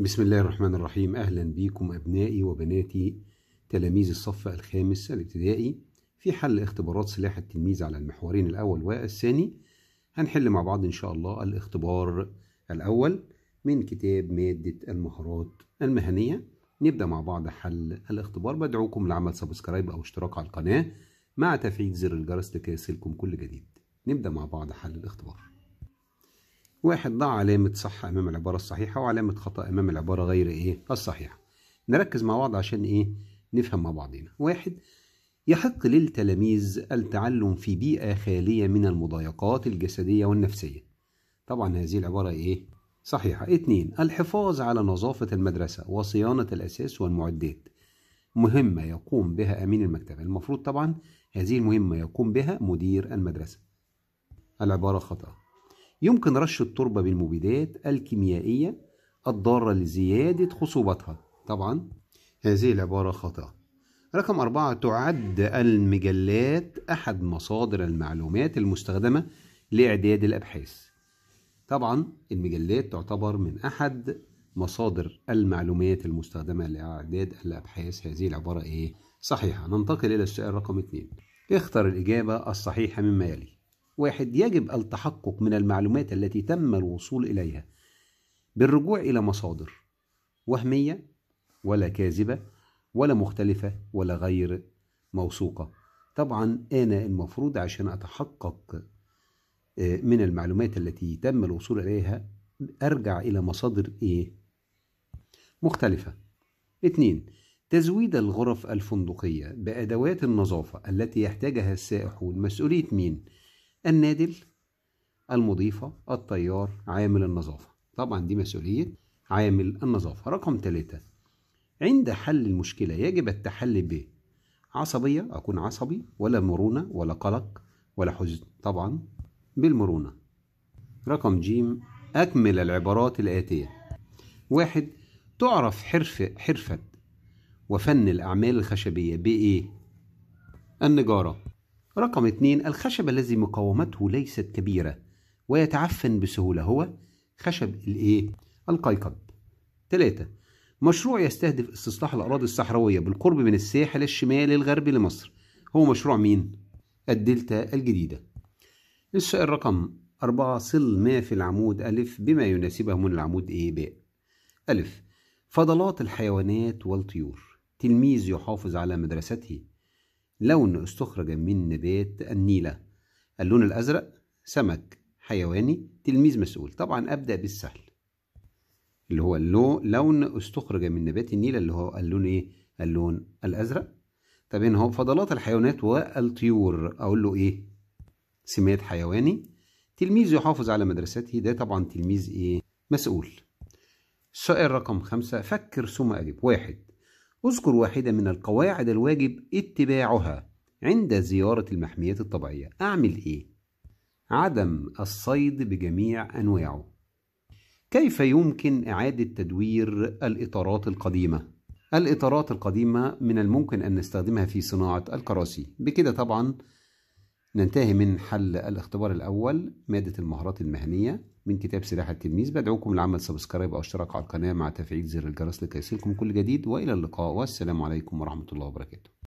بسم الله الرحمن الرحيم أهلا بكم أبنائي وبناتي تلاميذ الصف الخامس الابتدائي في حل اختبارات سلاح التلميذ على المحورين الأول والثاني هنحل مع بعض إن شاء الله الاختبار الأول من كتاب مادة المهارات المهنية نبدأ مع بعض حل الاختبار بدعوكم لعمل سبسكرايب أو اشتراك على القناة مع تفعيل زر الجرس لكي يصلكم كل جديد نبدأ مع بعض حل الاختبار واحد ضع علامة صح أمام العبارة الصحيحة وعلامة خطأ أمام العبارة غير إيه الصحيحة نركز مع بعض عشان إيه نفهم مع بعضنا واحد يحق للتلاميذ التعلم في بيئة خالية من المضايقات الجسدية والنفسية طبعا هذه العبارة إيه صحيحة اتنين الحفاظ على نظافة المدرسة وصيانة الأساس والمعدات مهمة يقوم بها أمين المكتبة المفروض طبعا هذه المهمة يقوم بها مدير المدرسة العبارة خطأ يمكن رش التربة بالمبيدات الكيميائية الضارة لزيادة خصوبتها طبعا هذه العبارة خاطئة رقم أربعة تعد المجلات أحد مصادر المعلومات المستخدمة لإعداد الأبحاث طبعا المجلات تعتبر من أحد مصادر المعلومات المستخدمة لإعداد الأبحاث هذه العبارة إيه؟ صحيحة ننتقل إلى السؤال رقم اثنين اختر الإجابة الصحيحة مما يلي واحد يجب التحقق من المعلومات التي تم الوصول إليها بالرجوع إلى مصادر وهمية ولا كاذبة ولا مختلفة ولا غير موثوقة طبعا أنا المفروض عشان أتحقق آه، من المعلومات التي تم الوصول إليها أرجع إلى مصادر إيه؟ مختلفة اثنين تزويد الغرف الفندقية بأدوات النظافة التي يحتاجها السائحون مسؤولية مين؟ النادل المضيفة الطيار عامل النظافة طبعا دي مسؤولية عامل النظافة رقم ثلاثة عند حل المشكلة يجب التحلي به عصبية أكون عصبي ولا مرونة ولا قلق ولا حزن طبعا بالمرونة رقم جيم أكمل العبارات الآتية واحد تعرف حرفة حرفة وفن الأعمال الخشبية بإيه؟ النجارة رقم اثنين الخشب الذي مقاومته ليست كبيرة ويتعفن بسهولة هو خشب الايه؟ القيقب. ثلاثة مشروع يستهدف استصلاح الأراضي الصحراوية بالقرب من الساحل الشمالي الغربي لمصر. هو مشروع مين؟ الدلتا الجديدة. السؤال رقم أربعة صل ما في العمود ألف بما يناسبه من العمود إيه باء. ألف فضلات الحيوانات والطيور. تلميذ يحافظ على مدرسته لون استخرج من نبات النيلة اللون الأزرق سمك حيواني تلميذ مسؤول طبعا أبدأ بالسهل اللي هو اللون لون استخرج من نبات النيلة اللي هو اللون إيه؟ اللون الأزرق طب هنا هو فضلات الحيوانات والطيور أقول له إيه؟ سمات حيواني تلميذ يحافظ على مدرسته ده طبعا تلميذ إيه؟ مسؤول السؤال رقم خمسة فكر ثم أجب واحد اذكر واحدة من القواعد الواجب اتباعها عند زيارة المحميات الطبيعية أعمل إيه؟ عدم الصيد بجميع أنواعه كيف يمكن إعادة تدوير الإطارات القديمة؟ الإطارات القديمة من الممكن أن نستخدمها في صناعة الكراسي بكده طبعاً ننتهي من حل الاختبار الأول مادة المهارات المهنية من كتاب سلاح التلميذ بدعوكم لعمل سبسكرايب أو اشتراك على القناة مع تفعيل زر الجرس لكي يصلكم كل جديد وإلى اللقاء والسلام عليكم ورحمة الله وبركاته